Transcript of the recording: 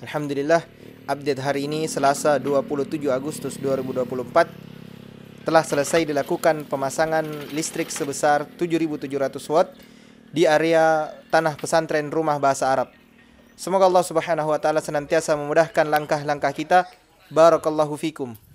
Alhamdulillah, update hari ini Selasa 27 Agustus 2024 telah selesai dilakukan pemasangan listrik sebesar 7.700 watt di area tanah pesantren Rumah Bahasa Arab. Semoga Allah Subhanahu wa taala senantiasa memudahkan langkah-langkah kita. Barakallahu fikum.